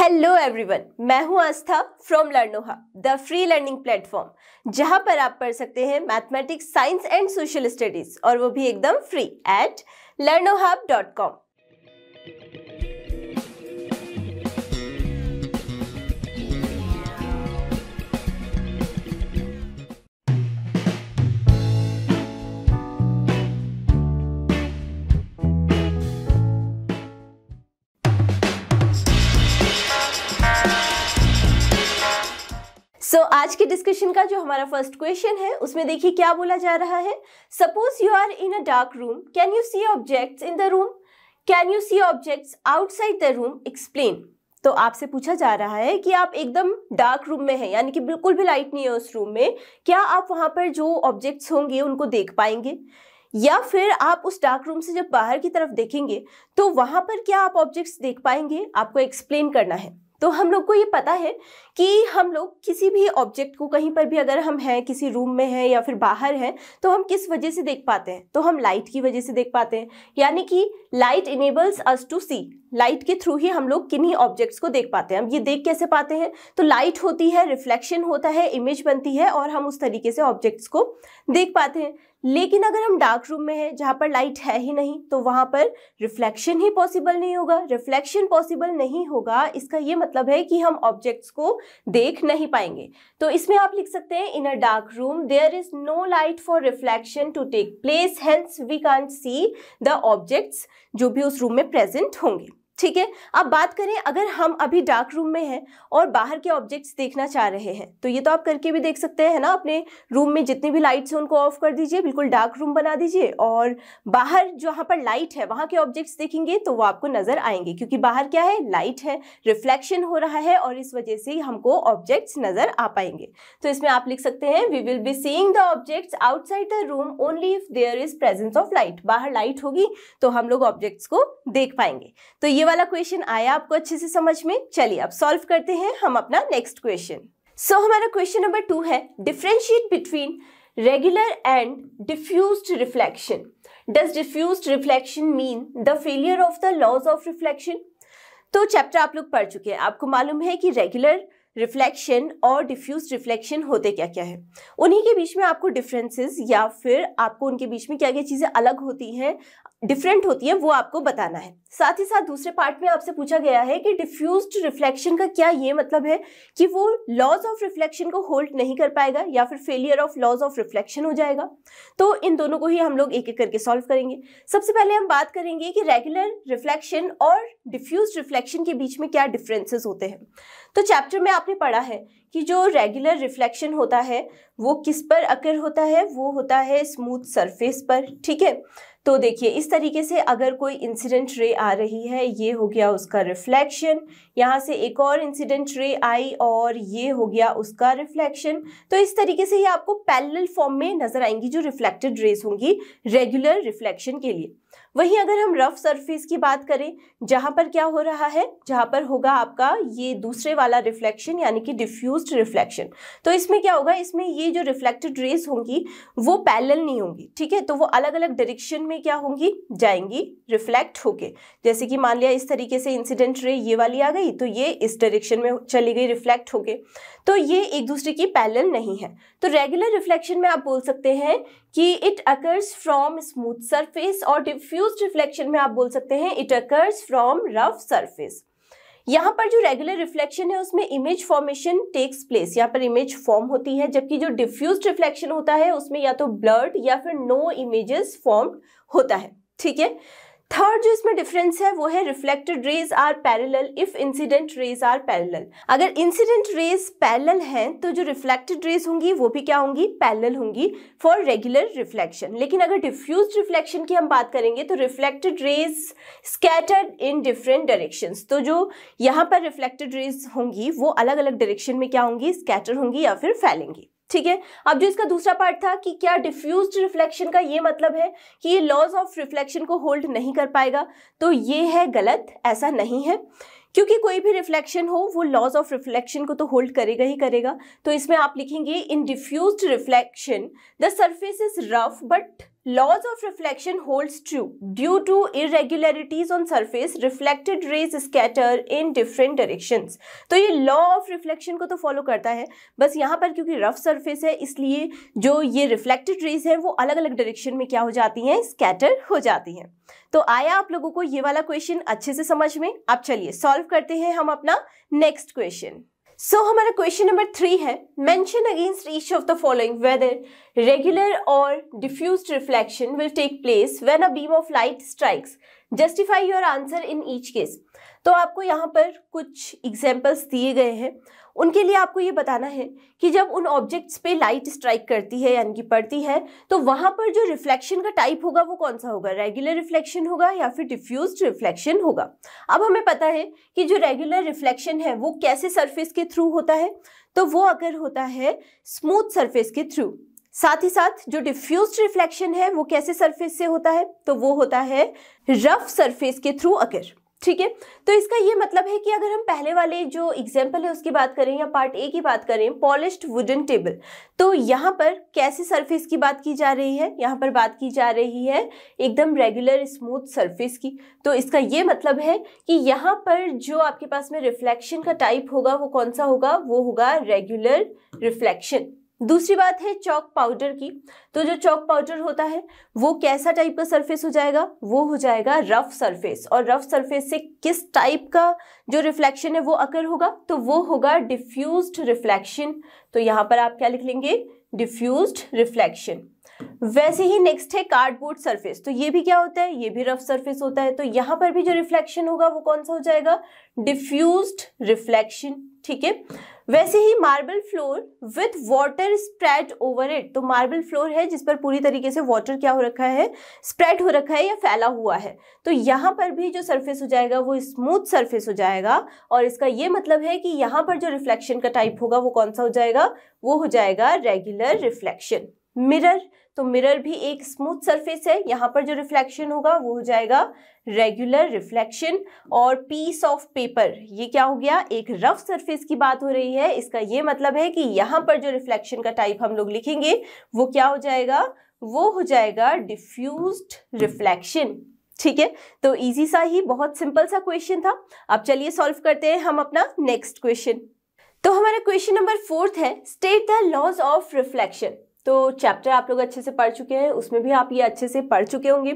Hello everyone मैं हूं Aastha from Learnoha the free learning platform जहां पर आप पढ़ सकते हैं mathematics science and social studies और वो भी एकदम free at Learnoha dot com so so, आज के डिस्कशन का जो हमारा फर्स्ट क्वेश्चन है उसमें देखिए क्या बोला जा रहा है suppose you are in a dark room can you see objects in the room can you see objects outside the room explain तो आपसे पूछा जा रहा है कि आप एकदम डार्क रूम में हैं यानी कि बिल्कुल भी लाइट नहीं है उस रूम में क्या आप वहाँ पर जो ऑब्जेक्ट्स होंगे उनको देख पाएंगे या फिर आप उस डार्क रूम से जब बाहर की तरफ देखेंगे तो वहाँ पर क्या आप ऑब्जेक्ट्स देख पाएंगे आपको एक्सप्लेन करना है तो हम लोग को ये पता है कि हम लोग किसी भी ऑब्जेक्ट को कहीं पर भी अगर हम हैं किसी रूम में हैं या फिर बाहर हैं तो हम किस वजह से देख पाते हैं तो हम लाइट की वजह से देख पाते हैं यानी कि light enables us to see light के थ्रू ही हम लोग किन्हीं ऑब्जेक्ट्स को देख पाते हैं हम ये देख कैसे पाते हैं तो लाइट होती है रिफ्लेक्शन होता है इमेज बनती है और हम उस तरीके से ऑब्जेक्ट्स को देख पाते हैं लेकिन अगर हम डार्क रूम में हैं जहाँ पर लाइट है ही नहीं तो वहाँ पर रिफ्लेक्शन ही पॉसिबल नहीं होगा रिफ्लेक्शन पॉसिबल नहीं होगा इसका ये मतलब है कि हम ऑब्जेक्ट्स को देख नहीं पाएंगे तो इसमें आप लिख सकते हैं in a dark room there is no light for reflection to take place hence we can't see the objects जो भी उस रूम में प्रेजेंट होंगे ठीक है अब बात करें अगर हम अभी डार्क रूम में हैं और बाहर के ऑब्जेक्ट्स देखना चाह रहे हैं तो ये तो आप करके भी देख सकते हैं ना अपने रूम में जितनी भी लाइट्स हैं उनको ऑफ कर दीजिए बिल्कुल डार्क रूम बना दीजिए और बाहर जहाँ पर लाइट है वहाँ के ऑब्जेक्ट्स देखेंगे तो वो आपको नज़र आएंगे क्योंकि बाहर क्या है लाइट है रिफ्लेक्शन हो रहा है और इस वजह से हमको ऑब्जेक्ट्स नज़र आ पाएंगे तो इसमें आप लिख सकते हैं we will be seeing the objects outside the room only if there is presence of light बाहर लाइट होगी तो हम लोग ऑब्जेक्ट्स को देख पाएंगे तो ये वाला क्वेश्चन आया आपको अच्छे से समझ में चलिए अब सॉल्व करते हैं हम अपना नेक्स्ट क्वेश्चन सो हमारा क्वेश्चन नंबर टू है differentiate between regular and diffused reflection does diffused reflection mean the failure of the laws of reflection तो चैप्टर आप लोग पढ़ चुके हैं आपको मालूम है कि रेगुलर रिफ्लेक्शन और डिफ्यूज रिफ्लेक्शन होते क्या क्या है उन्हीं के बीच में आपको डिफरेंसेस या फिर आपको उनके बीच में क्या क्या चीज़ें अलग होती हैं डिफरेंट होती है वो आपको बताना है साथ ही साथ दूसरे पार्ट में आपसे पूछा गया है कि डिफ्यूज रिफ्लेक्शन का क्या ये मतलब है कि वो लॉज ऑफ रिफ्लेक्शन को होल्ड नहीं कर पाएगा या फिर failure of laws of reflection हो जाएगा तो इन दोनों को ही हम लोग एक एक करके सॉल्व करेंगे सबसे पहले हम बात करेंगे कि रेगुलर रिफ्लेक्शन और डिफ्यूज रिफ्लेक्शन के बीच में क्या डिफरेंसेस होते हैं तो चैप्टर में आपने पढ़ा है कि जो रेगुलर रिफ्लेक्शन होता है वो किस पर अकर होता है वो होता है स्मूथ सरफेस पर ठीक है तो देखिए इस तरीके से अगर कोई इंसिडेंट रे आ रही है ये हो गया उसका रिफ्लेक्शन यहाँ से एक और इंसिडेंट रे आई और ये हो गया उसका रिफ्लेक्शन तो इस तरीके से ये आपको पैरेलल फॉर्म में नजर आएंगी जो रिफ्लेक्टेड रेज होंगी रेगुलर रिफ्लेक्शन के लिए वहीं अगर हम रफ सरफेस की बात करें जहाँ पर क्या हो रहा है जहाँ पर होगा आपका ये दूसरे वाला रिफ्लेक्शन यानी कि डिफ्यूज रिफ्लेक्शन तो इसमें क्या होगा इसमें ये जो रिफ्लेक्टेड रेज होंगी वो पैरल नहीं होंगी ठीक है तो वो अलग अलग डायरेक्शन में क्या होंगी जाएंगी रिफ्लेक्ट होके जैसे कि मान लिया इस तरीके से इंसिडेंट रे ये वाली आ गई तो ये इस डायरेक्शन में चली गई रिफ्लेक्ट होके तो ये एक दूसरे की पैरेलल नहीं है तो रेगुलर रिफ्लेक्शन में आप बोल सकते हैं कि it occurs from smooth surface और डिफ्यूज रिफ्लेक्शन में आप बोल सकते हैं it occurs from rough surface यहाँ पर जो रेगुलर रिफ्लेक्शन है उसमें इमेज फॉर्मेशन टेक्स प्लेस यहाँ पर इमेज फॉर्म होती है जबकि जो डिफ्यूज रिफ्लेक्शन होता है उसमें या तो ब्लर्ड या फिर नो इमेजेस फॉर्म होता है ठीक है थर्ड जो इसमें डिफरेंस है वो है reflected rays are parallel if incident rays are parallel अगर इंसिडेंट रेज पैरेलल हैं तो जो रिफ्लेक्टेड रेज होंगी वो भी क्या होंगी पैरेलल होंगी फॉर रेगुलर रिफ्लेक्शन लेकिन अगर डिफ्यूज रिफ्लेक्शन की हम बात करेंगे तो reflected rays scattered in different direction तो जो यहाँ पर रिफ्लेक्टेड रेज होंगी वो अलग अलग डायरेक्शन में क्या होंगी स्कैटर होंगी या फिर फैलेंगी ठीक है अब जो इसका दूसरा पार्ट था कि क्या डिफ्यूज रिफ्लेक्शन का ये मतलब है कि ये लॉज ऑफ रिफ्लेक्शन को होल्ड नहीं कर पाएगा तो ये है गलत ऐसा नहीं है क्योंकि कोई भी रिफ्लेक्शन हो वो लॉज ऑफ रिफ्लेक्शन को तो होल्ड करेगा ही करेगा तो इसमें आप लिखेंगे in diffuse reflection the surface is rough but laws of reflection holds true due to irregularities on surface reflected rays scatter in different directions तो ये law of reflection को तो follow करता है बस यहाँ पर क्योंकि rough surface है इसलिए जो ये reflected rays हैं वो अलग अलग direction में क्या हो जाती हैं scatter हो जाती हैं तो आया आप लोगों को ये वाला question अच्छे से समझ में अब चलिए solve करते हैं हम अपना next question सो so, हमारा क्वेश्चन नंबर थ्री है mention against each of the following whether regular और diffuse reflection will take place when a beam of light strikes justify your answer in each case तो आपको यहाँ पर कुछ examples दिए गए हैं उनके लिए आपको ये बताना है कि जब उन ऑब्जेक्ट्स पे लाइट स्ट्राइक करती है यानी कि पड़ती है तो वहाँ पर जो रिफ्लेक्शन का टाइप होगा वो कौन सा होगा रेगुलर रिफ्लेक्शन होगा या फिर डिफ्यूज रिफ्लेक्शन होगा अब हमें पता है कि जो रेगुलर रिफ्लेक्शन है वो कैसे सरफेस के थ्रू होता है तो वो अगर होता है स्मूथ सरफेस के थ्रू साथ ही साथ जो डिफ्यूज रिफ्लेक्शन है वो कैसे सरफेस से होता है तो वो होता है रफ सरफेस के थ्रू अगर ठीक है तो इसका ये मतलब है कि अगर हम पहले वाले जो एग्जाम्पल है उसकी बात करें या पार्ट ए की बात करें पॉलिश्ड वुडन टेबल तो यहाँ पर कैसे सरफेस की बात की जा रही है यहाँ पर बात की जा रही है एकदम रेगुलर स्मूथ सरफेस की तो इसका ये मतलब है कि यहाँ पर जो आपके पास में रिफ्लेक्शन का टाइप होगा वो कौन सा होगा वो होगा रेगुलर रिफ्लेक्शन दूसरी बात है चौक पाउडर की तो जो चौक पाउडर होता है वो कैसा टाइप का सरफेस हो जाएगा वो हो जाएगा रफ सरफेस और रफ सरफेस से किस टाइप का जो रिफ्लेक्शन है वो अकर होगा तो वो होगा डिफ्यूज्ड रिफ्लेक्शन तो यहाँ पर आप क्या लिख लेंगे डिफ्यूज्ड रिफ्लेक्शन वैसे ही नेक्स्ट है कार्डबोर्ड सरफेस तो ये भी क्या होता है ये भी रफ सरफेस होता है तो यहां पर भी जो रिफ्लेक्शन होगा वो कौन सा हो जाएगा डिफ्यूज रिफ्लेक्शन ठीक है वैसे ही marble floor with water spread over it तो मार्बल फ्लोर है जिस पर पूरी तरीके से वाटर क्या हो रखा है स्प्रेड हो रखा है या फैला हुआ है तो यहाँ पर भी जो सरफेस हो जाएगा वो स्मूथ सरफेस हो जाएगा और इसका ये मतलब है कि यहाँ पर जो रिफ्लेक्शन का टाइप होगा वो कौन सा हो जाएगा वो हो जाएगा रेगुलर रिफ्लेक्शन मिरर तो मिरर भी एक स्मूथ सरफेस है यहाँ पर जो रिफ्लेक्शन होगा वो हो जाएगा रेगुलर रिफ्लेक्शन और पीस ऑफ पेपर ये क्या हो गया एक रफ सरफेस की बात हो रही है इसका ये मतलब है कि यहाँ पर जो रिफ्लेक्शन का टाइप हम लोग लिखेंगे वो क्या हो जाएगा वो हो जाएगा डिफ्यूज रिफ्लेक्शन ठीक है तो इजी सा ही बहुत सिंपल सा क्वेश्चन था अब चलिए सॉल्व करते हैं हम अपना नेक्स्ट क्वेश्चन तो हमारा क्वेश्चन नंबर फोर्थ है state the laws of reflection तो चैप्टर आप लोग अच्छे से पढ़ चुके हैं उसमें भी आप ये अच्छे से पढ़ चुके होंगे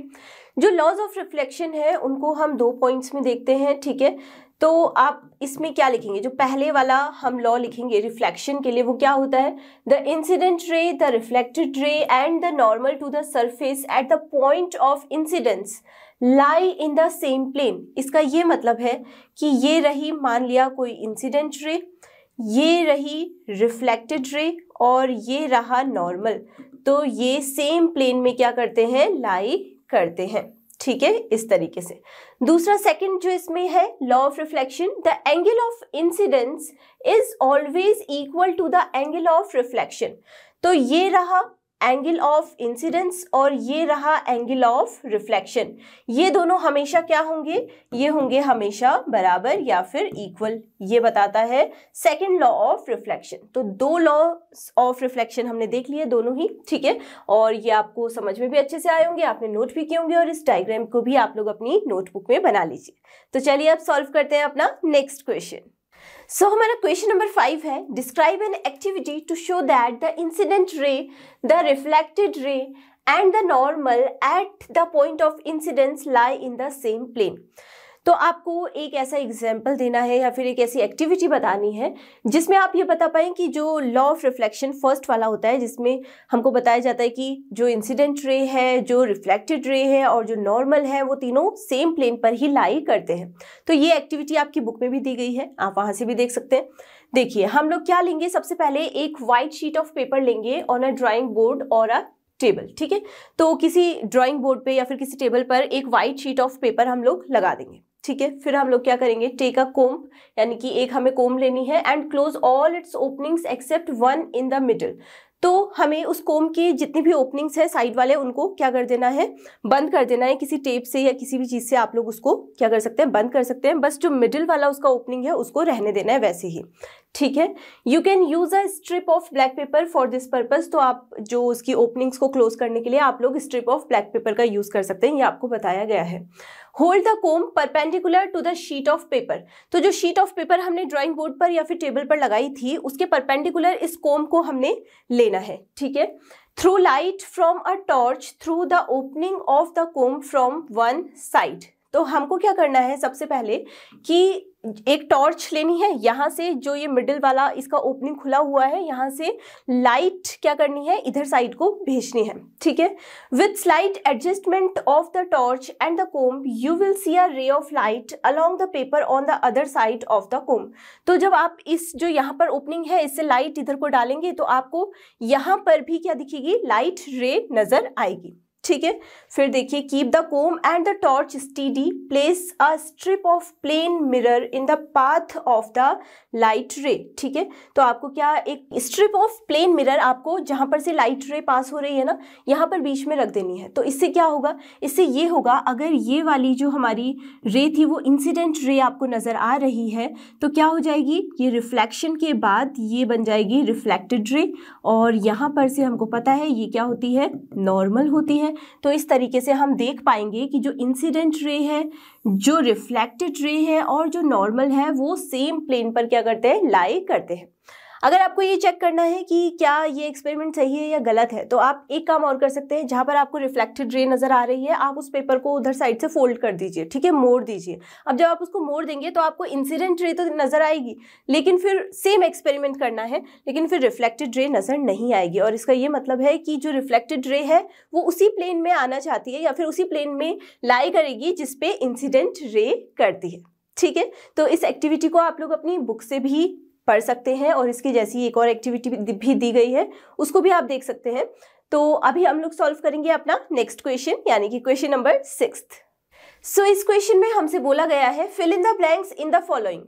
जो लॉज ऑफ रिफ्लेक्शन है उनको हम दो पॉइंट्स में देखते हैं ठीक है तो आप इसमें क्या लिखेंगे जो पहले वाला हम लॉ लिखेंगे रिफ्लेक्शन के लिए वो क्या होता है the incident ray the reflected ray and the normal to the surface at the point of incidence lie in the same plane इसका ये मतलब है कि ये रही मान लिया कोई इंसिडेंट रे ये रही रिफ्लेक्टेड रे और ये रहा नॉर्मल तो ये सेम प्लेन में क्या करते हैं लाई करते हैं ठीक है इस तरीके से दूसरा सेकंड जो इसमें है law of reflection the angle of incidence is always equal to the angle of reflection तो ये रहा एंगल ऑफ इंसिडेंस और ये रहा एंगल ऑफ रिफ्लेक्शन ये दोनों हमेशा क्या होंगे ये होंगे हमेशा बराबर या फिर इक्वल ये बताता है सेकेंड लॉ ऑफ रिफ्लेक्शन तो दो लॉ ऑफ रिफ्लेक्शन हमने देख लिए दोनों ही ठीक है और ये आपको समझ में भी अच्छे से आए होंगे आपने नोट भी किए होंगे और इस डायग्राम को भी आप लोग अपनी नोटबुक में बना लीजिए तो चलिए अब सॉल्व करते हैं अपना नेक्स्ट क्वेश्चन सो so, हमारा क्वेश्चन नंबर फाइव है describe an activity to show that the incident ray the reflected ray and the normal at the point of incidence lie in the same plane तो आपको एक ऐसा example देना है या फिर एक ऐसी एक्टिविटी बतानी है जिसमें आप ये बता पाएँ कि जो लॉ ऑफ रिफ्लेक्शन फर्स्ट वाला होता है जिसमें हमको बताया जाता है कि जो इंसिडेंट रे है जो रिफ्लेक्टेड रे है और जो नॉर्मल है वो तीनों सेम प्लेन पर ही लाई करते हैं तो ये एक्टिविटी आपकी बुक में भी दी गई है आप वहाँ से भी देख सकते हैं देखिए हम लोग क्या लेंगे सबसे पहले एक वाइट शीट ऑफ पेपर लेंगे ऑन अ ड्राइंग बोर्ड और अ टेबल ठीक है तो किसी ड्राइंग बोर्ड पे या फिर किसी टेबल पर एक वाइट शीट ऑफ पेपर हम लोग लगा देंगे ठीक है फिर हम लोग क्या करेंगे टेक अ कोम्ब यानी कि एक हमें कोम्ब लेनी है and close all its openings except one in the middle तो हमें उस कोम की जितनी भी ओपनिंग्स है साइड वाले उनको क्या कर देना है बंद कर देना है किसी टेप से या किसी भी चीज़ से आप लोग उसको क्या कर सकते हैं बंद कर सकते हैं बस जो मिडिल वाला उसका ओपनिंग है उसको रहने देना है वैसे ही ठीक है you can use a strip of black paper for this purpose तो आप जो उसकी ओपनिंग्स को क्लोज करने के लिए आप लोग स्ट्रिप ऑफ ब्लैक पेपर का यूज़ कर सकते हैं ये आपको बताया गया है hold the comb perpendicular to the sheet of paper तो जो शीट ऑफ पेपर हमने ड्राइंग बोर्ड पर या फिर टेबल पर लगाई थी उसके परपेंडिकुलर इस कोम को हमने लेना है ठीक है through light from a torch through the opening of the comb from one side तो हमको क्या करना है सबसे पहले कि एक टॉर्च लेनी है यहाँ से जो ये मिडिल वाला इसका ओपनिंग खुला हुआ है यहाँ से लाइट क्या करनी है इधर साइड को भेजनी है ठीक है with slight adjustment of the torch and the comb you will see a ray of light along the paper on the other side of the comb तो जब आप इस जो यहाँ पर ओपनिंग है इससे लाइट इधर को डालेंगे तो आपको यहाँ पर भी क्या दिखेगी लाइट रे नज़र आएगी ठीक है फिर देखिए keep the comb and the torch steady place a strip of plane mirror in the path of the light ray ठीक है तो आपको क्या एक स्ट्रिप ऑफ प्लेन मिरर आपको जहाँ पर से लाइट रे पास हो रही है ना यहाँ पर बीच में रख देनी है तो इससे क्या होगा इससे ये होगा अगर ये वाली जो हमारी रे थी वो इंसिडेंट रे आपको नज़र आ रही है तो क्या हो जाएगी ये रिफ्लेक्शन के बाद ये बन जाएगी रिफ्लेक्टेड रे और यहाँ पर से हमको पता है ये क्या होती है नॉर्मल होती है तो इस तरीके से हम देख पाएंगे कि जो इंसिडेंट रे है जो रिफ्लेक्टेड रे है और जो नॉर्मल है वो सेम प्लेन पर क्या करते हैं लाई करते हैं अगर आपको ये चेक करना है कि क्या ये एक्सपेरिमेंट सही है या गलत है तो आप एक काम और कर सकते हैं जहाँ पर आपको रिफ्लेक्टेड रे नज़र आ रही है आप उस पेपर को उधर साइड से फोल्ड कर दीजिए ठीक है मोड़ दीजिए अब जब आप उसको मोड़ देंगे तो आपको इंसिडेंट रे तो नज़र आएगी लेकिन फिर सेम एक्सपेरिमेंट करना है लेकिन फिर रिफ्लेक्टेड रे नज़र नहीं आएगी और इसका ये मतलब है कि जो रिफ्लेक्टेड रे है वो उसी प्लेन में आना चाहती है या फिर उसी प्लेन में लाई करेगी जिसपे इंसिडेंट रे करती है ठीक है तो इस एक्टिविटी को आप लोग अपनी बुक से भी पढ़ सकते हैं और इसकी जैसी एक और एक्टिविटी भी दी गई है उसको भी आप देख सकते हैं तो अभी हम लोग सॉल्व करेंगे अपना नेक्स्ट क्वेश्चन यानी कि क्वेश्चन नंबर सिक्स सो इस क्वेश्चन में हमसे बोला गया है fill in the blanks in the following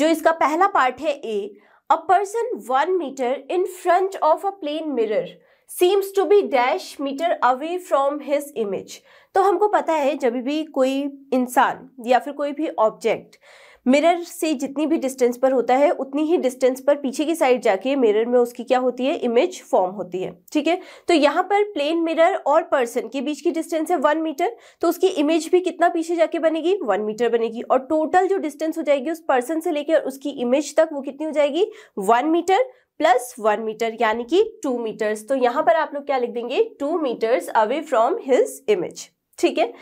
जो इसका पहला पार्ट है A a person one metre in front of a plane mirror seems to be dash metre away from his image तो हमको पता है जब भी कोई इंसान या फिर कोई भी ऑब्जेक्ट मिरर से जितनी भी डिस्टेंस पर होता है उतनी ही डिस्टेंस पर पीछे की साइड जाके मिरर में उसकी क्या होती है इमेज फॉर्म होती है ठीक है तो यहाँ पर प्लेन मिरर और पर्सन के बीच की डिस्टेंस है वन मीटर तो उसकी इमेज भी कितना पीछे जाके बनेगी वन मीटर बनेगी और टोटल जो डिस्टेंस हो जाएगी उस पर्सन से लेकर उसकी इमेज तक वो कितनी हो जाएगी one metre plus one metre यानी कि टू मीटर्स तो यहाँ पर आप लोग क्या लिख देंगे two metres away from his image ठीक है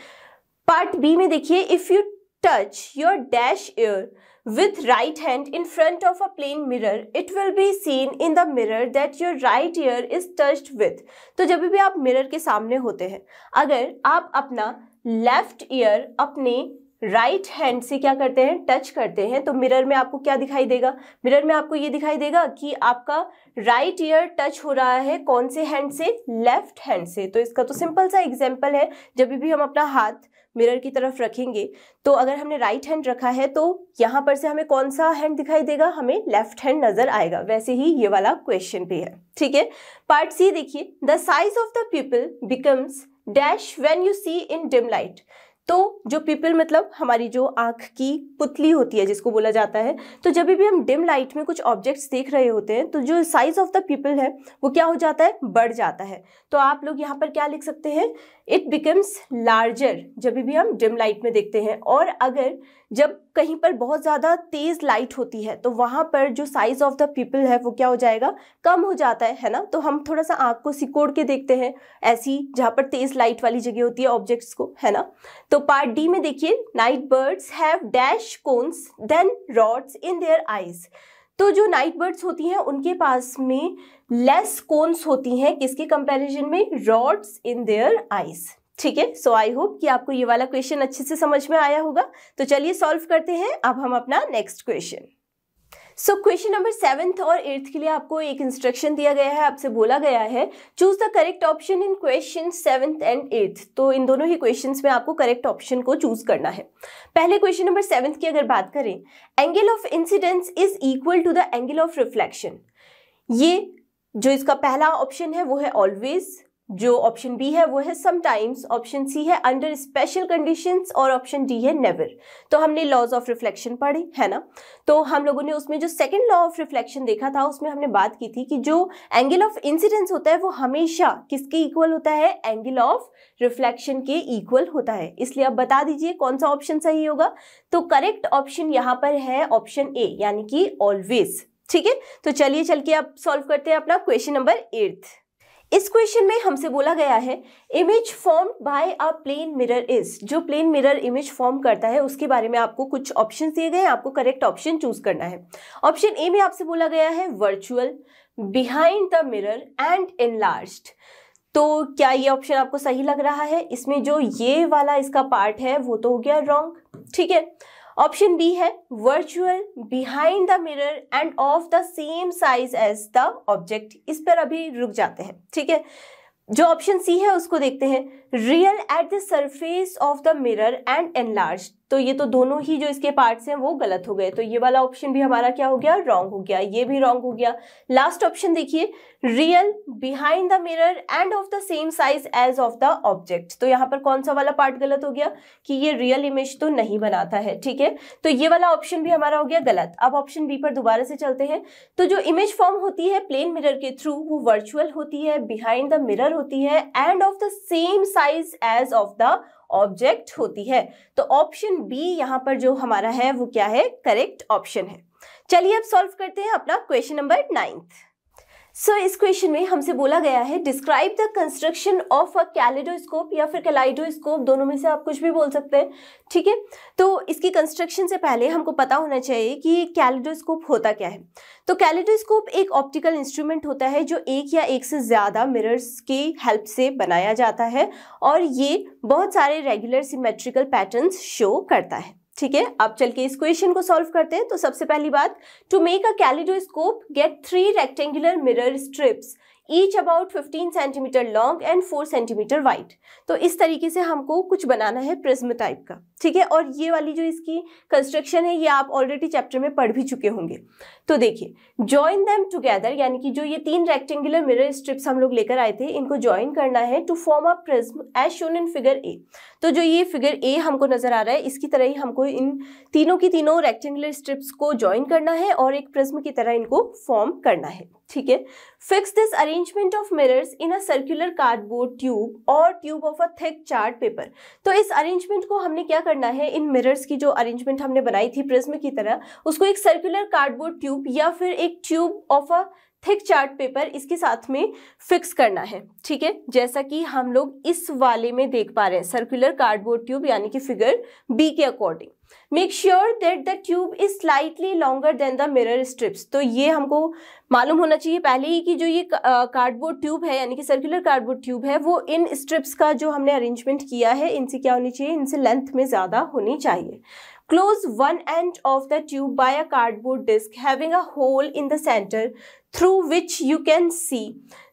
पार्ट बी में देखिए if you touch your dash ear with right hand in front of a plain mirror, it will be seen in the mirror that your right ear is touched with. तो जब भी आप mirror के सामने होते हैं अगर आप अपना लेफ्ट ईयर अपने राइट right हैंड से क्या करते हैं टच करते हैं तो मिरर में आपको क्या दिखाई देगा मिरर में आपको ये दिखाई देगा कि आपका राइट ईयर टच हो रहा है कौन से हैंड से लेफ्ट हैंड से तो इसका तो सिंपल सा एग्जाम्पल है जब भी हम अपना हाथ मिरर की तरफ रखेंगे तो अगर हमने राइट हैंड रखा है तो यहाँ पर से हमें कौन सा हैंड दिखाई देगा हमें लेफ्ट हैंड नजर आएगा वैसे ही ये वाला क्वेश्चन भी है ठीक है पार्ट सी देखिए the size of the pupil becomes dash when you see in dim light तो जो पीपल मतलब हमारी जो आँख की पुतली होती है जिसको बोला जाता है तो जब भी हम डिम लाइट में कुछ ऑब्जेक्ट्स देख रहे होते हैं तो जो साइज ऑफ द पीपल है वो क्या हो जाता है बढ़ जाता है तो आप लोग यहाँ पर क्या लिख सकते हैं इट बिकम्स लार्जर जब भी हम डिम लाइट में देखते हैं और अगर जब कहीं पर बहुत ज़्यादा तेज़ लाइट होती है तो वहाँ पर जो साइज़ ऑफ द पीपल है वो क्या हो जाएगा कम हो जाता है है ना तो हम थोड़ा सा आँख को सिकोड़ के देखते हैं ऐसी जहाँ पर तेज़ लाइट वाली जगह होती है ऑब्जेक्ट्स को है ना तो पार्ट डी में देखिए night birds have dash cones than rods in their eyes तो जो नाइट बर्ड्स होती हैं उनके पास में लेस कोन्स होती हैं किसके कंपैरिजन में रॉड्स इन देयर आइज ठीक है सो आई होप कि आपको ये वाला क्वेश्चन अच्छे से समझ में आया होगा तो चलिए सॉल्व करते हैं अब हम अपना next question so question number seventh और एट्थ के लिए आपको एक इंस्ट्रक्शन दिया गया है आपसे बोला गया है choose the correct option in question seventh and eighth तो इन दोनों ही क्वेश्चन में आपको करेक्ट ऑप्शन को चूज करना है पहले क्वेश्चन नंबर सेवन्थ की अगर बात करें angle of incidence is equal to the angle of reflection ये जो इसका पहला ऑप्शन है वो है ऑलवेज जो ऑप्शन बी है वो है समटाइम्स ऑप्शन सी है अंडर स्पेशल कंडीशंस और ऑप्शन डी है नेवर तो हमने लॉज ऑफ रिफ्लेक्शन पढ़े है ना तो हम लोगों ने उसमें जो सेकंड लॉ ऑफ रिफ्लेक्शन देखा था उसमें हमने बात की थी कि जो एंगल ऑफ इंसिडेंस होता है वो हमेशा किसके इक्वल होता है एंगल ऑफ रिफ्लेक्शन के इक्वल होता है इसलिए आप बता दीजिए कौन सा ऑप्शन सही होगा तो करेक्ट ऑप्शन यहाँ पर है ऑप्शन ए यानी कि ऑलवेज ठीक है तो चलिए चल के आप सॉल्व करते हैं अपना क्वेश्चन नंबर एट्थ इस क्वेश्चन में हमसे बोला गया है image form by a plane mirror is जो प्लेन मिरर इमेज फॉर्म करता है उसके बारे में आपको कुछ ऑप्शन दिए गए हैं आपको करेक्ट ऑप्शन चूज करना है ऑप्शन ए में आपसे बोला गया है virtual behind the mirror and in तो क्या ये ऑप्शन आपको सही लग रहा है इसमें जो ये वाला इसका पार्ट है वो तो हो गया रॉन्ग ठीक है ऑप्शन बी है virtual behind the mirror and of the same size as the object इस पर अभी रुक जाते हैं ठीक है जो ऑप्शन सी है उसको देखते हैं real at the surface of the mirror and enlarge तो ये तो दोनों ही जो इसके पार्ट्स हैं वो गलत हो गए तो ये वाला ऑप्शन भी हमारा क्या हो गया रॉन्ग हो गया ये भी रॉन्ग हो गया लास्ट ऑप्शन देखिए real behind the mirror and of the same size as of the object तो यहाँ पर कौन सा वाला पार्ट गलत हो गया कि ये रियल इमेज तो नहीं बनाता है ठीक है तो ये वाला ऑप्शन भी हमारा हो गया गलत अब ऑप्शन बी पर दोबारा से चलते हैं तो जो इमेज फॉर्म होती है प्लेन मिरर के थ्रू वो वर्चुअल होती है बिहाइंड द मिरर होती है and of the same size as of the object होती है तो ऑप्शन बी यहाँ पर जो हमारा है वो क्या है करेक्ट ऑप्शन है चलिए अब सॉल्व करते हैं अपना question number ninth so so, इस क्वेश्चन में हमसे बोला गया है describe the construction of a kaleidoscope या फिर कैलाइडोस्कोप दोनों में से आप कुछ भी बोल सकते हैं ठीक है तो इसकी कंस्ट्रक्शन से पहले हमको पता होना चाहिए कि कैलिडोस्कोप होता क्या है तो कैलिडोस्कोप एक ऑप्टिकल इंस्ट्रूमेंट होता है जो एक या एक से ज़्यादा मिरर्स की हेल्प से बनाया जाता है और ये बहुत सारे रेगुलर सिमेट्रिकल पैटर्न शो करता है ठीक है अब चल के इस क्वेश्चन को सॉल्व करते हैं तो सबसे पहली बात to make a kaleidoscope get three rectangular mirror strips each about 15 centimetre long and 4 centimetre wide तो इस तरीके से हमको कुछ बनाना है प्रिज्म टाइप का ठीक है और ये वाली जो इसकी कंस्ट्रक्शन है ये आप ऑलरेडी चैप्टर में पढ़ भी चुके होंगे तो देखिए जॉइन दैम टुगेदर यानी कि जो ये तीन रेक्टेंगुलर मिरर स्ट्रिप्स हम लोग लेकर आए थे इनको ज्वाइन करना है to form a prism as shown in figure A तो जो ये फिगर ए हमको नजर आ रहा है इसकी तरह ही हमको इन तीनों की तीनों रेक्टेंगुलर स्ट्रिप्स को ज्वाइन करना है और एक प्रिज्म की तरह इनको फॉर्म करना है ठीक है fix this arrangement of mirrors in a circular cardboard tube और tube of a thick chart paper तो इस अरेंजमेंट को हमने क्या करना है इन मिरर्स की जो अरेंजमेंट हमने बनाई थी प्रिज्म की तरह उसको एक सर्कुलर कार्डबोर्ड ट्यूब या फिर एक tube of a thick chart paper इसके साथ में फिक्स करना है ठीक है जैसा कि हम लोग इस वाले में देख पा रहे हैं सर्कुलर कार्डबोर्ड ट्यूब यानी कि फिगर बी के according make sure that the tube is slightly longer than the mirror strips तो ये हमको मालूम होना चाहिए पहले ही कि जो ये कार्डबोर्ड ट्यूब है यानी कि सर्कुलर कार्डबोर्ड ट्यूब है वो इन स्ट्रिप्स का जो हमने अरेंजमेंट किया है इनसे क्या होनी चाहिए इनसे लेंथ में ज़्यादा होनी चाहिए close one end of the tube by a cardboard disc having a hole in the center through which you can see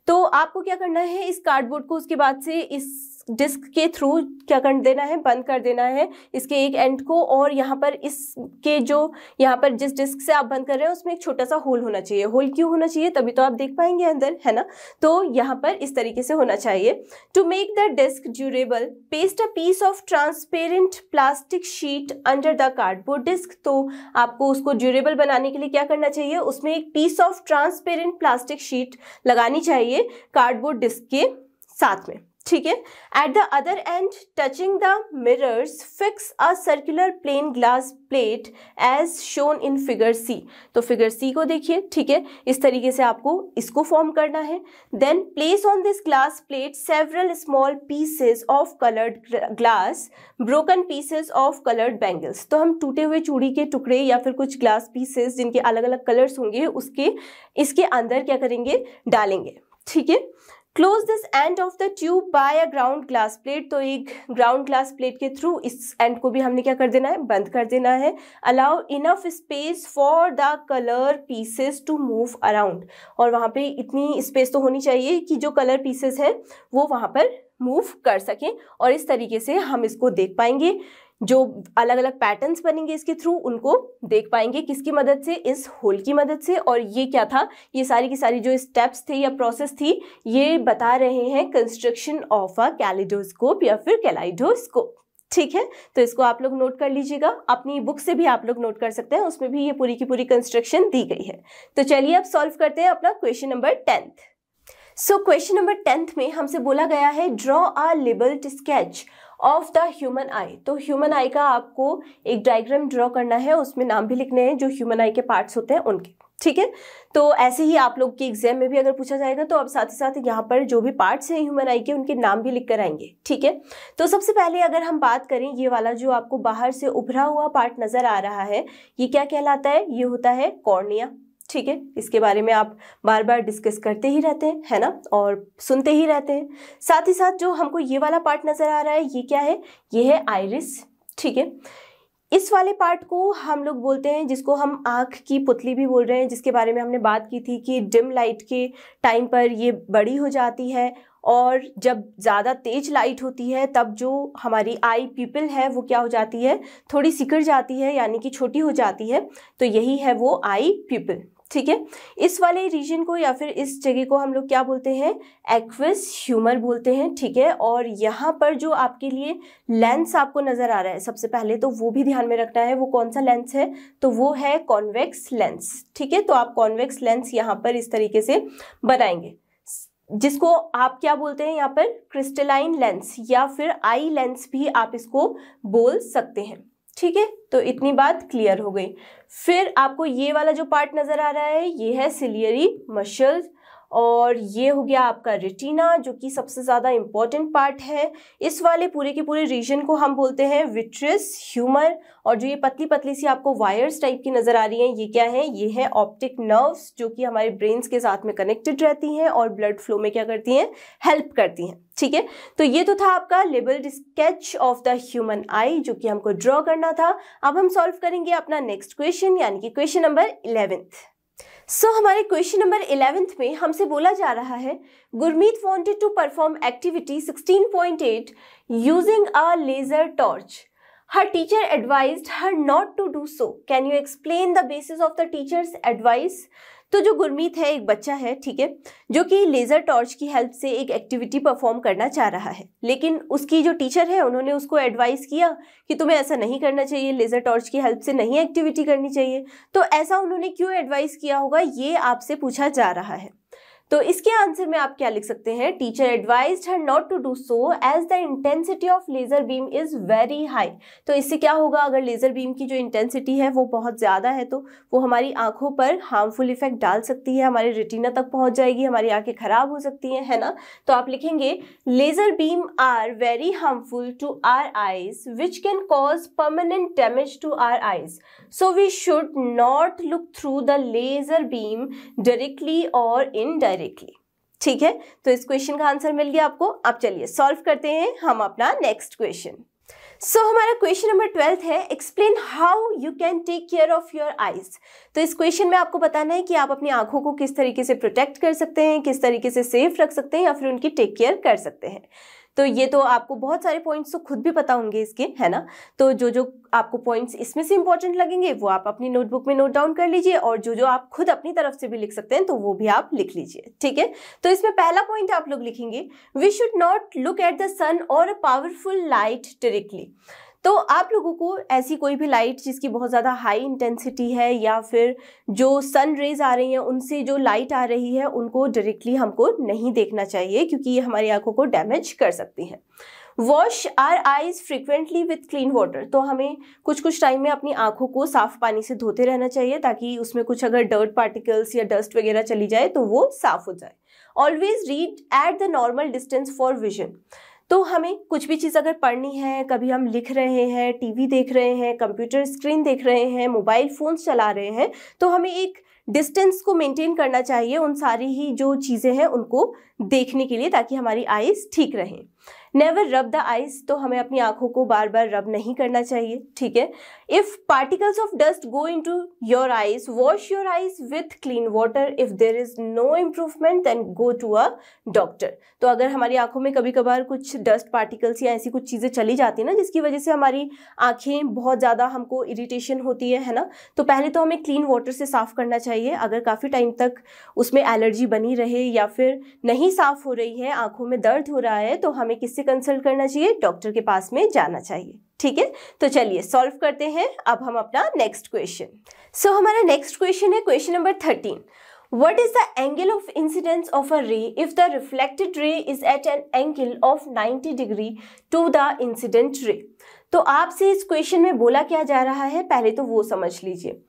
तो आपको क्या करना है इस कार्डबोर्ड को उसके बाद से इस डिस्क के थ्रू क्या कर देना है बंद कर देना है इसके एक एंड को और यहाँ पर इसके जो यहाँ पर जिस डिस्क से आप बंद कर रहे हैं उसमें एक छोटा सा होल होना चाहिए होल क्यों होना चाहिए तभी तो आप देख पाएंगे अंदर है ना तो यहाँ पर इस तरीके से होना चाहिए to make the disc durable paste a piece of transparent plastic sheet under the cardboard disc तो आपको उसको ड्यूरेबल बनाने के लिए क्या करना चाहिए उसमें एक piece of transparent plastic sheet लगानी चाहिए कार्डबोर्ड डिस्क के साथ में ठीक है at the other end touching the mirrors fix a circular plane glass plate as shown in figure C तो फिगर सी को देखिए ठीक है इस तरीके से आपको इसको फॉर्म करना है then place on this glass plate several small pieces of coloured glass broken pieces of coloured bangles तो हम टूटे हुए चूड़ी के टुकड़े या फिर कुछ ग्लास पीसेस जिनके अलग अलग कलर्स होंगे उसके इसके अंदर क्या करेंगे डालेंगे ठीक है close this end of the tube by a ground glass plate तो एक ग्राउंड ग्लास प्लेट के थ्रू इस एंड को भी हमने क्या कर देना है बंद कर देना है allow enough space for the colour pieces to move around और वहाँ पे इतनी स्पेस तो होनी चाहिए कि जो कलर पीसेस हैं वो वहाँ पर मूव कर सकें और इस तरीके से हम इसको देख पाएंगे जो अलग अलग पैटर्न्स बनेंगे इसके थ्रू उनको देख पाएंगे किसकी मदद से इस होल की मदद से और ये क्या था ये सारी की सारी जो स्टेप्स थे या प्रोसेस थी ये बता रहे हैं कंस्ट्रक्शन ऑफ अ कैलिडोस्कोप या फिर कैलाइडोस्कोप ठीक है तो इसको आप लोग नोट कर लीजिएगा अपनी बुक से भी आप लोग नोट कर सकते हैं उसमें भी ये पूरी की पूरी कंस्ट्रक्शन दी गई है तो चलिए अब सॉल्व करते हैं अपना question number tenth so question number tenth में हमसे बोला गया है draw a labelled sketch of the human eye तो ह्यूमन आई का आपको एक डायग्राम ड्रॉ करना है उसमें नाम भी लिखने हैं जो ह्यूमन आई के पार्ट्स होते हैं उनके ठीक है तो ऐसे ही आप लोग के एग्जाम में भी अगर पूछा जाएगा तो आप साथ ही साथ यहाँ पर जो भी पार्ट्स हैं ह्यूमन आई के उनके नाम भी लिख कर आएंगे ठीक है तो सबसे पहले अगर हम बात करें ये वाला जो आपको बाहर से उभरा हुआ पार्ट नज़र आ रहा है ये क्या कहलाता है ये होता है कॉर्निया ठीक है इसके बारे में आप बार बार डिस्कस करते ही रहते हैं है ना और सुनते ही रहते हैं साथ ही साथ जो हमको ये वाला पार्ट नज़र आ रहा है ये क्या है ये है आयरिस ठीक है इस वाले पार्ट को हम लोग बोलते हैं जिसको हम आँख की पुतली भी बोल रहे हैं जिसके बारे में हमने बात की थी कि डिम लाइट के टाइम पर ये बड़ी हो जाती है और जब ज़्यादा तेज लाइट होती है तब जो हमारी आई पीपल है वो क्या हो जाती है थोड़ी सिकड़ जाती है यानी कि छोटी हो जाती है तो यही है वो आई पीपल ठीक है इस वाले रीजन को या फिर इस जगह को हम लोग क्या बोलते हैं एक्विस ह्यूमर बोलते हैं ठीक है और यहाँ पर जो आपके लिए लेंस आपको नज़र आ रहा है सबसे पहले तो वो भी ध्यान में रखना है वो कौन सा लेंस है तो वो है कॉन्वेक्स लेंस ठीक है तो आप कॉन्वेक्स लेंस यहाँ पर इस तरीके से बनाएंगे जिसको आप क्या बोलते हैं यहाँ पर क्रिस्टलाइन लेंस या फिर आई लेंस भी आप इसको बोल सकते हैं ठीक है तो इतनी बात क्लियर हो गई फिर आपको ये वाला जो पार्ट नज़र आ रहा है ये है सिलियरी मशल्स और ये हो गया आपका रेटिना जो कि सबसे ज़्यादा इम्पॉर्टेंट पार्ट है इस वाले पूरे के पूरे रीजन को हम बोलते हैं विट्रस ह्यूमर और जो ये पतली पतली सी आपको वायर्स टाइप की नज़र आ रही हैं ये क्या है ये है ऑप्टिक नर्व्स जो कि हमारे ब्रेन्स के साथ में कनेक्टेड रहती हैं और ब्लड फ्लो में क्या करती हैं हेल्प करती हैं ठीक है तो ये तो था आपका labelled sketch of the human eye जो कि हमको ड्रॉ करना था अब हम सॉल्व करेंगे अपना नेक्स्ट क्वेश्चन यानी कि question number eleventh so so, हमारे क्वेश्चन नंबर इलेवेंथ में हमसे बोला जा रहा है Gurmeet wanted to perform activity 16.8 using a laser torch her teacher advised her not to do so can you explain the basis of the teacher's advice तो जो गुरमीत है एक बच्चा है ठीक है जो कि लेज़र टॉर्च की हेल्प से एक एक्टिविटी परफॉर्म करना चाह रहा है लेकिन उसकी जो टीचर है उन्होंने उसको एडवाइस किया कि तुम्हें ऐसा नहीं करना चाहिए लेज़र टॉर्च की हेल्प से नहीं एक्टिविटी करनी चाहिए तो ऐसा उन्होंने क्यों एडवाइस किया होगा ये आपसे पूछा जा रहा है तो इसके आंसर में आप क्या लिख सकते हैं teacher advise her not to do so as the intensity of laser beam is very high तो इससे क्या होगा अगर लेजर बीम की जो इंटेंसिटी है वो बहुत ज़्यादा है तो वो हमारी आंखों पर हार्मफुल इफेक्ट डाल सकती है हमारे रिटीना तक पहुंच जाएगी हमारी आंखें खराब हो सकती हैं है ना तो आप लिखेंगे laser beam are very harmful to our eyes which can cause permanent damage to our eyes so we should not look through the laser beam directly और इनडायरेक्ट डायरेक्टली ठीक है तो इस क्वेश्चन का आंसर मिल गया आपको आप चलिए सॉल्व करते हैं हम अपना नेक्स्ट क्वेश्चन सो so, हमारा क्वेश्चन नंबर ट्वेल्थ है explain how you can take care of your eyes तो इस क्वेश्चन में आपको बताना है कि आप अपनी आंखों को किस तरीके से प्रोटेक्ट कर सकते हैं किस तरीके से सेफ रख सकते हैं या फिर उनकी टेक केयर कर सकते हैं तो ये तो आपको बहुत सारे पॉइंट्स तो खुद भी पता होंगे इसके है ना तो जो जो आपको पॉइंट्स इसमें से इंपॉर्टेंट लगेंगे वो आप अपनी नोटबुक में नोट डाउन कर लीजिए और जो जो आप खुद अपनी तरफ से भी लिख सकते हैं तो वो भी आप लिख लीजिए ठीक है तो इसमें पहला पॉइंट आप लोग लिखेंगे we should not look at the sun और अ पावरफुल लाइट डायरेक्टली तो आप लोगों को ऐसी कोई भी लाइट जिसकी बहुत ज़्यादा हाई इंटेंसिटी है या फिर जो सन रेज आ रही हैं उनसे जो लाइट आ रही है उनको डायरेक्टली हमको नहीं देखना चाहिए क्योंकि ये हमारी आंखों को डैमेज कर सकती हैं wash our eyes frequently with clean water तो हमें कुछ कुछ टाइम में अपनी आंखों को साफ पानी से धोते रहना चाहिए ताकि उसमें कुछ अगर डर्ट पार्टिकल्स या डस्ट वगैरह चली जाए तो वो साफ हो जाए always read at the normal distance for vision तो हमें कुछ भी चीज़ अगर पढ़नी है कभी हम लिख रहे हैं टीवी देख रहे हैं कंप्यूटर स्क्रीन देख रहे हैं मोबाइल फ़ोन्स चला रहे हैं तो हमें एक डिस्टेंस को मेंटेन करना चाहिए उन सारी ही जो चीज़ें हैं उनको देखने के लिए ताकि हमारी आईज ठीक रहें नेवर रब द आइज तो हमें अपनी आंखों को बार बार रब नहीं करना चाहिए ठीक है if particles of dust go into your eyes wash your eyes with clean water if there is no improvement then go to a doctor तो अगर हमारी आंखों में कभी कभार कुछ डस्ट पार्टिकल्स या ऐसी कुछ चीज़ें चली जाती है ना जिसकी वजह से हमारी आँखें बहुत ज़्यादा हमको इरीटेशन होती है है ना तो पहले तो हमें क्लीन वाटर से साफ़ करना चाहिए अगर काफ़ी टाइम तक उसमें एलर्जी बनी रहे या फिर नहीं साफ़ हो रही है आँखों में दर्द हो रहा है तो हमें किससे कंसल्ट करना चाहिए डॉक्टर के पास में जाना चाहिए ठीक है तो चलिए सॉल्व करते हैं अब हम अपना नेक्स्ट क्वेश्चन सो हमारा नेक्स्ट क्वेश्चन है question number thirteen what is the angle of incidence of a ray if the reflected ray is at an angle of 90 degree to the incident ray तो आपसे इस question में बोला क्या जा रहा है पहले तो वो समझ लीजिए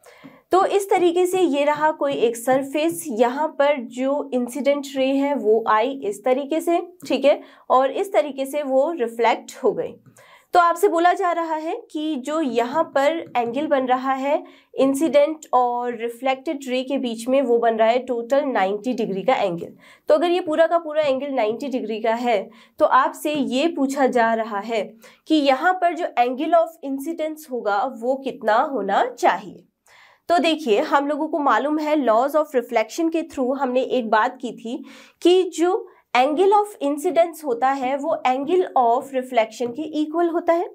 तो इस तरीके से ये रहा कोई एक सरफेस यहाँ पर जो इंसिडेंट रे है वो आई इस तरीके से ठीक है और इस तरीके से वो रिफ्लेक्ट हो गई तो आपसे बोला जा रहा है कि जो यहाँ पर एंगल बन रहा है इंसिडेंट और रिफ्लेक्टेड रे के बीच में वो बन रहा है टोटल 90 डिग्री का एंगल तो अगर ये पूरा का पूरा एंगल 90 डिग्री का है तो आपसे ये पूछा जा रहा है कि यहाँ पर जो एंगल ऑफ इंसिडेंस होगा वो कितना होना चाहिए तो देखिए हम लोगों को मालूम है लॉज ऑफ रिफ्लेक्शन के थ्रू हमने एक बात की थी कि जो एंगल ऑफ इंसिडेंस होता है वो एंगल ऑफ रिफ्लेक्शन के इक्वल होता है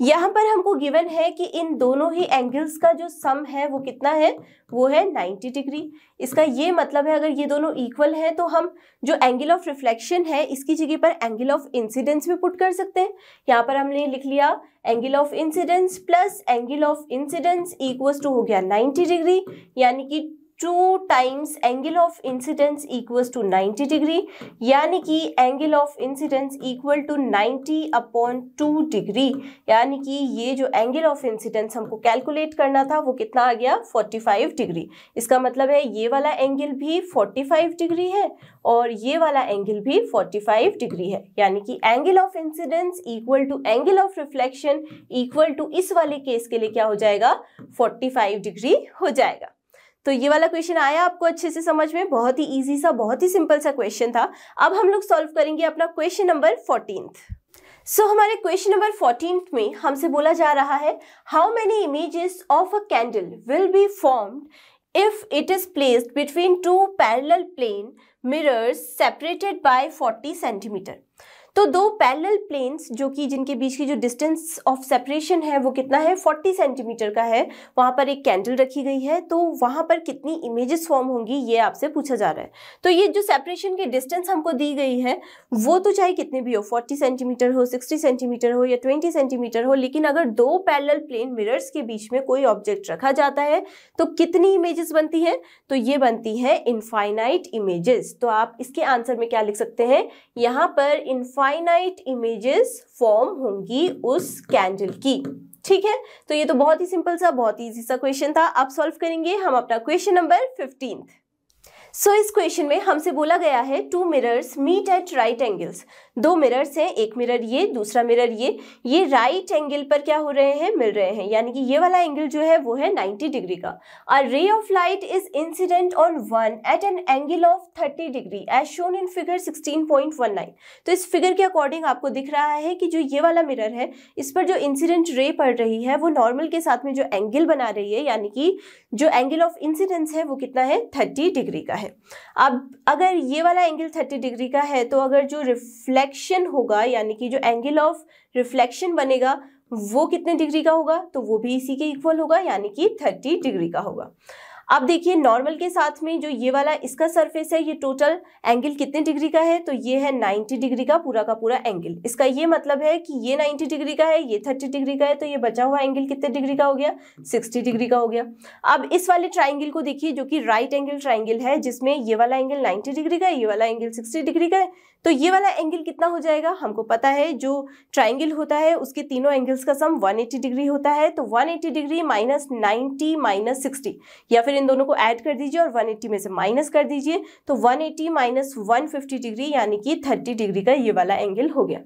यहाँ पर हमको गिवन है कि इन दोनों ही एंगल्स का जो सम है वो कितना है वो है 90 डिग्री इसका ये मतलब है अगर ये दोनों इक्वल हैं तो हम जो एंगल ऑफ रिफ्लेक्शन है इसकी जगह पर एंगल ऑफ इंसिडेंस भी पुट कर सकते हैं यहाँ पर हमने लिख लिया angle of incidence plus angle of incidence equals to हो गया नाइन्टी डिग्री यानी कि two times angle of incidence equals to 90 degree यानी कि angle of incidence equal to 90 upon two degree यानी कि ये जो एंगल ऑफ इंसिडेंस हमको कैलकुलेट करना था वो कितना आ गया 45 डिग्री इसका मतलब है ये वाला एंगल भी 45 डिग्री है और ये वाला एंगल भी 45 डिग्री है यानी कि angle of incidence equal to angle of reflection equal to इस वाले केस के लिए क्या हो जाएगा 45 डिग्री हो जाएगा तो ये वाला क्वेश्चन आया आपको अच्छे से समझ में बहुत ही ईजी सा बहुत ही सिंपल सा क्वेश्चन था अब हम लोग सॉल्व करेंगे अपना question number fourteen so so, हमारे क्वेश्चन नंबर फोर्टीन में हमसे बोला जा रहा है how many images of a candle will be formed if it is placed between two parallel plane mirrors separated by 40 centimetre तो दो पैरेलल प्लेन्स जो कि जिनके बीच की जो डिस्टेंस ऑफ सेपरेशन है वो कितना है 40 सेंटीमीटर का है वहाँ पर एक कैंडल रखी गई है तो वहाँ पर कितनी इमेजेस फॉर्म होंगी ये आपसे पूछा जा रहा है तो ये जो सेपरेशन की डिस्टेंस हमको दी गई है वो तो चाहे कितने भी हो फोर्टी सेंटीमीटर हो सिक्सटी सेंटीमीटर हो या ट्वेंटी सेंटीमीटर हो लेकिन अगर दो पैरल प्लेन मिरर्स के बीच में कोई ऑब्जेक्ट रखा जाता है तो कितनी इमेजेस बनती है तो ये बनती है इनफाइनाइट इमेजेस तो आप इसके आंसर में क्या लिख सकते हैं यहाँ पर इनफाइन फाइनाइट इमेजेस फॉर्म होंगी उस कैंडल की ठीक है तो ये तो बहुत ही सिंपल सा बहुत ही इजी सा क्वेश्चन था अब सॉल्व करेंगे हम अपना question number fifteenth so so, इस क्वेश्चन में हमसे बोला गया है two mirrors meet at right angles दो मिरर्स हैं एक मिरर ये दूसरा मिरर ये ये राइट एंगल पर क्या हो रहे हैं मिल रहे हैं यानी कि ये वाला एंगल जो है वो है नाइन्टी डिग्री का और ray of light is incident on one at an angle of thirty degree as shown in figure sixteen point one nine तो इस फिगर के अकॉर्डिंग आपको दिख रहा है कि जो ये वाला मिरर है इस पर जो इंसिडेंट रे पड़ रही है वो नॉर्मल के साथ में जो एंगल बना रही है यानी कि जो एंगल ऑफ इंसिडेंस है वो कितना है थर्टी डिग्री का है अब अगर ये वाला एंगल थर्टी डिग्री का है तो अगर जो रिफ्लेक्ट रिफ्लेक्शन होगा यानी कि जो एंगल ऑफ रिफ्लेक्शन बनेगा वो कितने डिग्री का होगा तो वो भी इसी के इक्वल होगा यानी कि थर्टी डिग्री का होगा अब देखिए नॉर्मल के साथ में जो ये वाला इसका सरफेस है ये टोटल एंगल कितने डिग्री का है तो ये है 90 डिग्री का पूरा का पूरा एंगल इसका ये मतलब है कि ये 90 डिग्री का है ये 30 डिग्री का है तो ये बचा हुआ एंगल कितने डिग्री का हो गया 60 डिग्री का हो गया अब इस वाले ट्राइंगल को देखिए जो कि राइट एंगल ट्राइंगल है जिसमें ये वाला एंगल नाइन्टी डिग्री का है ये वाला एंगल सिक्सटी डिग्री का है तो ये वाला एंगल कितना हो जाएगा हमको पता है जो ट्राइंगल होता है उसके तीनों एंगल्स का सम 180 डिग्री होता है तो 180 degree minus ninety minus sixty या फिर इन दोनों को ऐड कर दीजिए और 180 में से माइनस कर दीजिए तो 180 एटी माइनस वन डिग्री यानी कि 30 डिग्री का ये वाला एंगल हो गया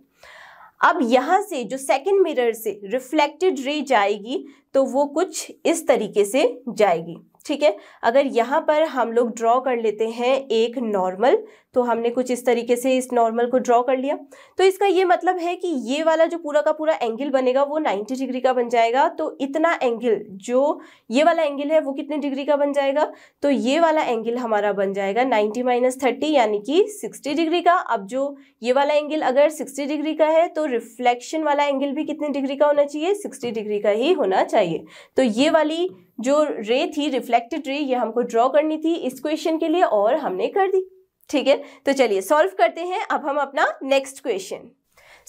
अब यहाँ से जो सेकेंड मिरर से रिफ्लेक्टेड रे जाएगी तो वो कुछ इस तरीके से जाएगी ठीक है अगर यहाँ पर हम लोग ड्रॉ कर लेते हैं एक नॉर्मल तो हमने कुछ इस तरीके से इस नॉर्मल को ड्रॉ कर लिया तो इसका ये मतलब है कि ये वाला जो पूरा का पूरा एंगल बनेगा वो 90 डिग्री का बन जाएगा तो इतना एंगल जो ये वाला एंगल है वो कितने डिग्री का बन जाएगा तो ये वाला एंगल हमारा बन जाएगा 90 माइनस थर्टी यानी कि 60 डिग्री का अब जो ये वाला एंगल अगर सिक्सटी डिग्री का है तो रिफ्लेक्शन वाला एंगल भी कितने डिग्री का होना चाहिए सिक्सटी डिग्री का ही होना चाहिए तो ये वाली जो रे थी रिफ्लेक्टेड रे ये हमको ड्रॉ करनी थी इस क्वेश्चन के लिए और हमने कर दी ठीक है तो चलिए सॉल्व करते हैं अब हम अपना नेक्स्ट क्वेश्चन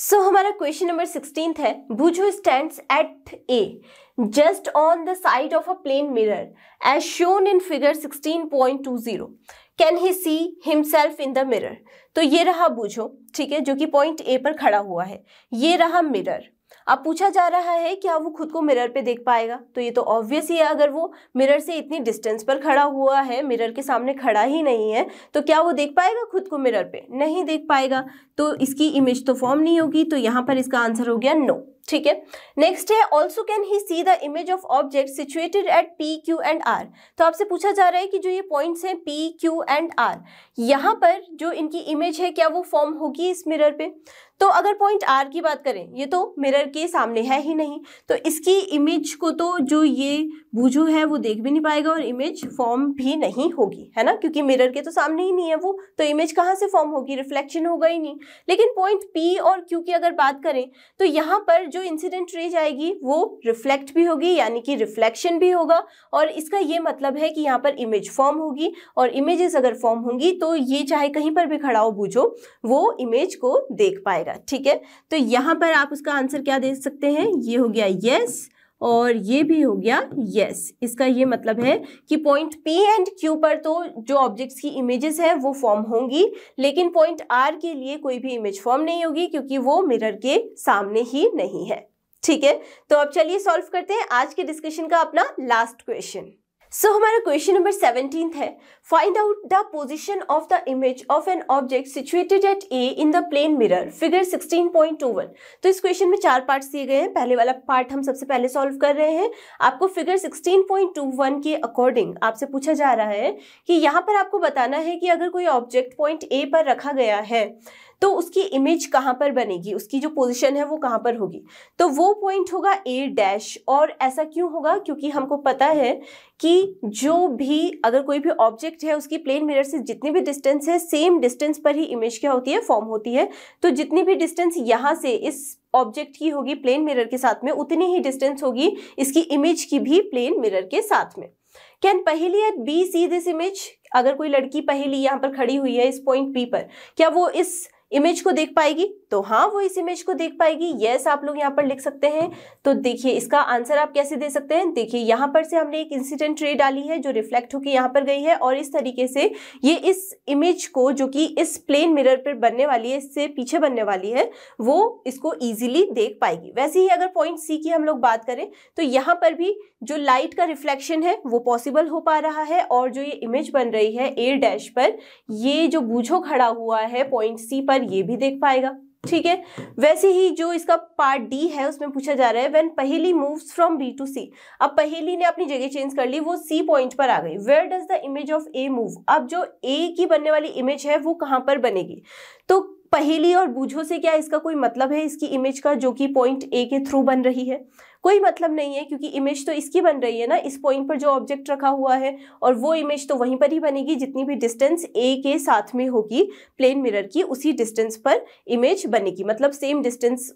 सो हमारा क्वेश्चन नंबर सिक्सटीन है Boojho stand at A just on the side of a plane mirror as shown in figure sixteen point two zero can he see himself in the mirror तो ये रहा बुझो ठीक है जो कि पॉइंट ए पर खड़ा हुआ है ये रहा मिरर अब पूछा जा रहा है क्या वो खुद को मिरर पे देख पाएगा तो ये तो ऑब्वियस ही है अगर वो मिरर से इतनी डिस्टेंस पर खड़ा हुआ है मिरर के सामने खड़ा ही नहीं है तो क्या वो देख पाएगा खुद को मिरर पे नहीं देख पाएगा तो इसकी इमेज तो फॉर्म नहीं होगी तो यहाँ पर इसका आंसर हो गया नो ठीक है नेक्स्ट है also can he see the image of object situated at P Q and R तो आपसे पूछा जा रहा है कि जो ये पॉइंट्स हैं पी क्यू एंड आर यहाँ पर जो इनकी इमेज है क्या वो फॉर्म होगी इस मिरर पे तो अगर पॉइंट आर की बात करें ये तो मिरर के सामने है ही नहीं तो इसकी इमेज को तो जो ये बूझू है वो देख भी नहीं पाएगा और इमेज फॉर्म भी नहीं होगी है ना क्योंकि मिरर के तो सामने ही नहीं है वो तो इमेज कहाँ से फॉर्म होगी रिफ्लेक्शन होगा ही नहीं लेकिन पॉइंट पी और क्यू की अगर बात करें तो यहाँ पर जो इंसिडेंट रे जाएगी वो रिफ्लेक्ट भी होगी यानी कि रिफ्लेक्शन भी होगा और इसका ये मतलब है कि यहाँ पर इमेज फॉर्म होगी और इमेजेस अगर फॉर्म होंगी तो ये चाहे कहीं पर भी खड़ा हो बूझो वो इमेज को देख पाएगा ठीक है तो यहाँ पर आप उसका आंसर क्या दे सकते हैं ये हो गया येस yes, और ये भी हो गया येस इसका ये मतलब है कि पॉइंट पी एंड क्यू पर तो जो ऑब्जेक्ट्स की इमेजेस है वो फॉर्म होंगी लेकिन पॉइंट आर के लिए कोई भी इमेज फॉर्म नहीं होगी क्योंकि वो मिरर के सामने ही नहीं है ठीक है तो अब चलिए सॉल्व करते हैं आज के डिस्कशन का अपना लास्ट क्वेश्चन सो so, हमारा क्वेश्चन नंबर सेवनटीन है find out the position of the image of an object situated at A in the plane mirror figure 16.21 तो इस क्वेश्चन में चार पार्ट्स दिए गए हैं पहले वाला पार्ट हम सबसे पहले सॉल्व कर रहे हैं आपको फिगर 16.21 के अकॉर्डिंग आपसे पूछा जा रहा है कि यहाँ पर आपको बताना है कि अगर कोई ऑब्जेक्ट पॉइंट ए पर रखा गया है तो उसकी इमेज कहाँ पर बनेगी उसकी जो पोजिशन है वो कहाँ पर होगी तो वो पॉइंट होगा ए डैश और ऐसा क्यों होगा क्योंकि हमको पता है कि जो भी अगर कोई भी ऑब्जेक्ट है उसकी प्लेन मिरर से जितनी भी डिस्टेंस है सेम डिस्टेंस पर ही इमेज क्या होती है फॉर्म होती है तो जितनी भी डिस्टेंस यहाँ से इस ऑब्जेक्ट की होगी प्लेन मिरर के साथ में उतनी ही डिस्टेंस होगी इसकी इमेज की भी प्लेन मिरर के साथ में can Paheli at B see this image अगर कोई लड़की पहली यहाँ पर खड़ी हुई है इस पॉइंट बी पर क्या वो इस इमेज को देख पाएगी तो हाँ वो इस इमेज को देख पाएगी यस आप लोग यहाँ पर लिख सकते हैं तो देखिए इसका आंसर आप कैसे दे सकते हैं देखिए यहाँ पर से हमने एक इंसिडेंट रे डाली है जो रिफ्लेक्ट होकर यहाँ पर गई है और इस तरीके से ये इस इमेज को जो कि इस प्लेन मिरर पर बनने वाली है इससे पीछे बनने वाली है वो इसको ईजिली देख पाएगी वैसे ही अगर पॉइंट सी की हम लोग बात करें तो यहाँ पर भी जो लाइट का रिफ्लेक्शन है वो पॉसिबल हो पा रहा है और जो ये इमेज बन रही है ए डैश पर ये जो बूझो खड़ा हुआ है पॉइंट सी पर आंसर ये भी देख पाएगा ठीक है वैसे ही जो इसका पार्ट डी है उसमें पूछा जा रहा है when Paheli moves from B to C अब पहेली ने अपनी जगह चेंज कर ली वो सी पॉइंट पर आ गई where does the image of A move अब जो ए की बनने वाली इमेज है वो कहां पर बनेगी तो पहेली और बूझो से क्या इसका कोई मतलब है इसकी इमेज का जो कि पॉइंट ए के थ्रू बन रही है कोई मतलब नहीं है क्योंकि इमेज तो इसकी बन रही है ना इस पॉइंट पर जो ऑब्जेक्ट रखा हुआ है और वो इमेज तो वहीं पर ही बनेगी जितनी भी डिस्टेंस ए के साथ में होगी प्लेन मिरर की उसी डिस्टेंस पर इमेज बनेगी मतलब सेम डिस्टेंस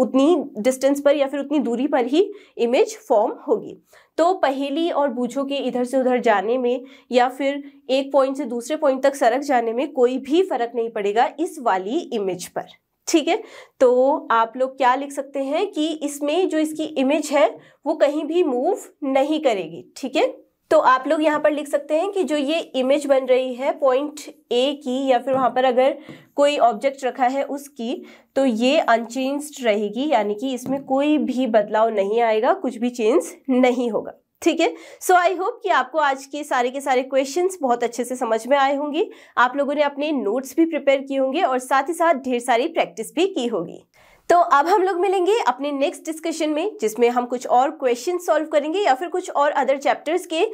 उतनी डिस्टेंस पर या फिर उतनी दूरी पर ही इमेज फॉर्म होगी तो पहेली और बूझो के इधर से उधर जाने में या फिर एक पॉइंट से दूसरे पॉइंट तक सरक जाने में कोई भी फर्क नहीं पड़ेगा इस वाली इमेज पर ठीक है तो आप लोग क्या लिख सकते हैं कि इसमें जो इसकी इमेज है वो कहीं भी मूव नहीं करेगी ठीक है तो आप लोग यहाँ पर लिख सकते हैं कि जो ये इमेज बन रही है पॉइंट ए की या फिर वहाँ पर अगर कोई ऑब्जेक्ट रखा है उसकी तो ये अनचेंज्ड रहेगी यानी कि इसमें कोई भी बदलाव नहीं आएगा कुछ भी चेंज नहीं होगा ठीक है सो आई होप कि आपको आज के सारे के सारे क्वेश्चंस बहुत अच्छे से समझ में आए होंगे आप लोगों ने अपने नोट्स भी प्रिपेयर किए होंगे और साथ ही साथ ढेर सारी प्रैक्टिस भी की होगी तो अब हम लोग मिलेंगे अपने नेक्स्ट डिस्कशन में जिसमें हम कुछ और क्वेश्चन सॉल्व करेंगे या फिर कुछ और अदर चैप्टर्स के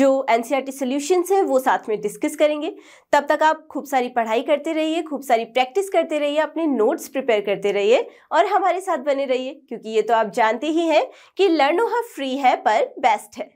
जो एन सी आर टी हैं वो साथ में डिस्कस करेंगे तब तक आप खूब सारी पढ़ाई करते रहिए खूब सारी प्रैक्टिस करते रहिए अपने नोट्स प्रिपेयर करते रहिए और हमारे साथ बने रहिए क्योंकि ये तो आप जानते ही हैं कि लर्नो हा फ्री है पर बेस्ट है